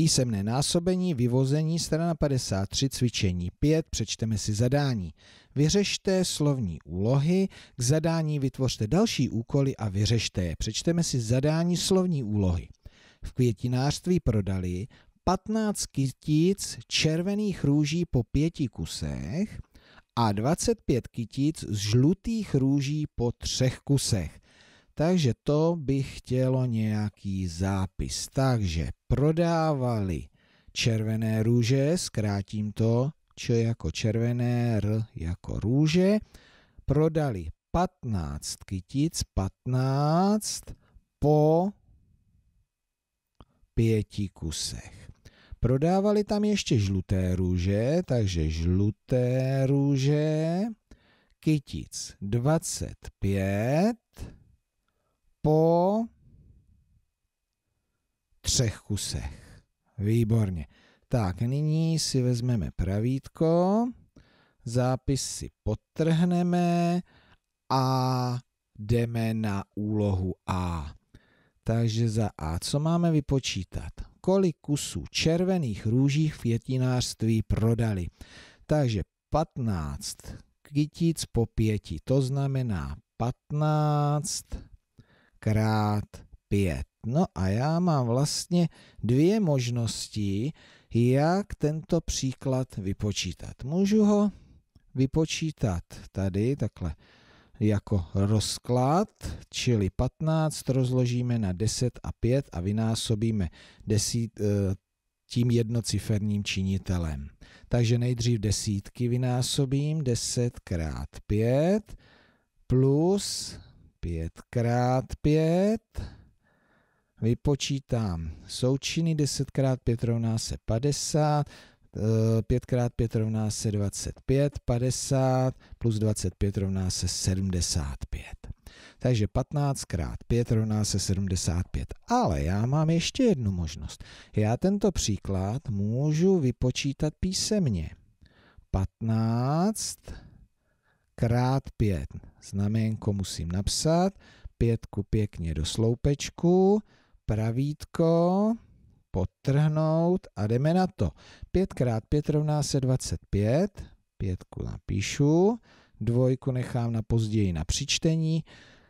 Písemné násobení, vyvození, strana 53, cvičení 5, přečteme si zadání. Vyřešte slovní úlohy, k zadání vytvořte další úkoly a vyřešte je. Přečteme si zadání slovní úlohy. V květinářství prodali 15 kytic červených růží po pěti kusech a 25 kytic žlutých růží po třech kusech. Takže to by chtělo nějaký zápis. Takže prodávali červené růže, zkrátím to, Č jako červené, R jako růže, prodali 15 kytic, 15 po pěti kusech. Prodávali tam ještě žluté růže, takže žluté růže, kytic 25, po třech kusech. Výborně. Tak, nyní si vezmeme pravítko, zápis si potrhneme a jdeme na úlohu A. Takže za A, co máme vypočítat? Kolik kusů červených růží v květinářství prodali? Takže 15 kytíc po pěti, to znamená 15 krát 5. No a já mám vlastně dvě možnosti, jak tento příklad vypočítat. Můžu ho vypočítat tady takhle jako rozklad, čili 15 rozložíme na 10 a 5 a vynásobíme 10, eh, tím jednociferním činitelem. Takže nejdřív desítky vynásobím, 10 krát 5 plus 5x5. Vypočítám součiny 10x5 rovná se 50, 5x5 eh, rovná se 25, 50 plus 25 rovná se 75. Takže 15x5 rovná se 75. Ale já mám ještě jednu možnost. Já tento příklad můžu vypočítat písemně. 15 krát 5 Znaménko musím napsat, pětku pěkně do sloupečku, pravítko, potrhnout a jdeme na to. 5 krát 5 rovná se 25, pětku napíšu, dvojku nechám na později na přičtení,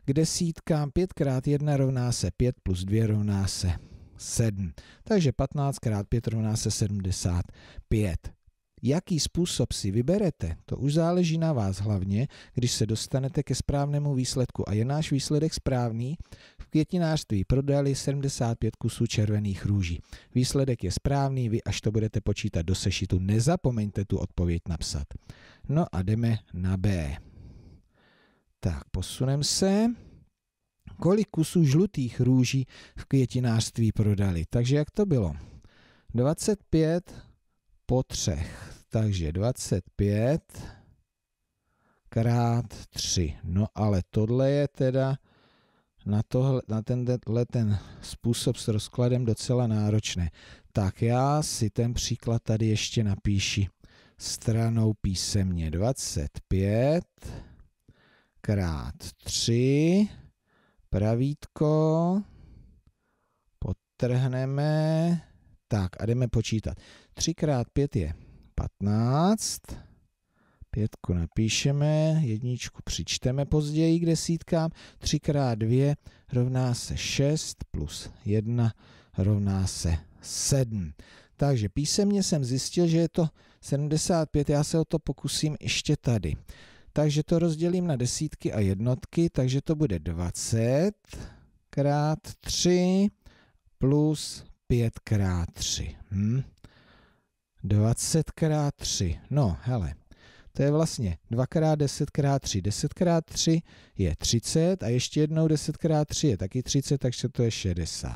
k desítkám 5 krát 1 rovná se 5 plus 2 rovná se 7. Takže 15 krát 5 rovná se 75. Jaký způsob si vyberete, to už záleží na vás hlavně, když se dostanete ke správnému výsledku. A je náš výsledek správný? V květinářství prodali 75 kusů červených růží. Výsledek je správný, vy až to budete počítat do sešitu, nezapomeňte tu odpověď napsat. No a jdeme na B. Tak, posunem se kolik kusů žlutých růží v květinářství prodali. Takže jak to bylo? 25 po třech. Takže 25 krát 3. No ale tohle je teda na, tohle, na tenhle ten způsob s rozkladem docela náročné. Tak já si ten příklad tady ještě napíši stranou písemně 25 krát 3 pravítko potrhneme tak a jdeme počítat. 3 x 5 je 15. Pětku napíšeme, jedničku přičteme později k desítkám. 3 x 2 rovná se 6 plus 1 rovná se 7. Takže písemně jsem zjistil, že je to 75, já se o to pokusím ještě tady. Takže to rozdělím na desítky a jednotky, takže to bude 20 krát 3 plus 5x3. Hm? 20x3. No, hele, to je vlastně 2x10x3. 10x3 je 30 a ještě jednou 10x3 je taky 30, takže to je 60.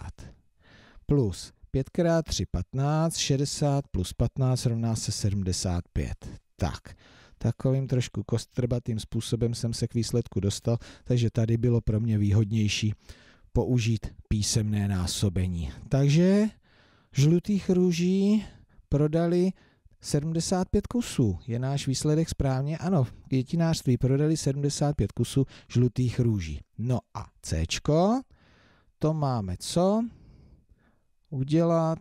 Plus 5x3 15, 60 plus 15 rovná se 75. Tak, takovým trošku kostrbatým způsobem jsem se k výsledku dostal, takže tady bylo pro mě výhodnější použít písemné násobení. Takže žlutých růží prodali 75 kusů. Je náš výsledek správně? Ano, v květinářství prodali 75 kusů žlutých růží. No a C, to máme co? Udělat,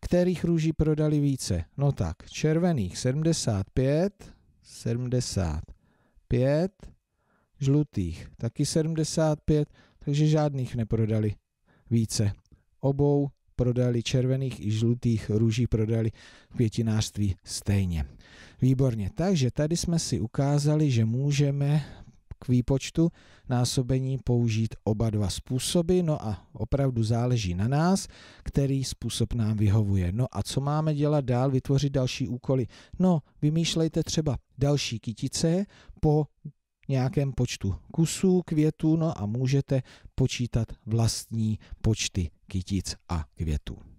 kterých růží prodali více? No tak, červených 75, 75, žlutých taky 75, takže žádných neprodali více. Obou prodali červených i žlutých růží prodali v květinářství stejně. Výborně, takže tady jsme si ukázali, že můžeme k výpočtu násobení použít oba dva způsoby, no a opravdu záleží na nás, který způsob nám vyhovuje. No a co máme dělat dál, vytvořit další úkoly? No, vymýšlejte třeba další kytice po nějakém počtu kusů květů, no a můžete počítat vlastní počty kytic a květů.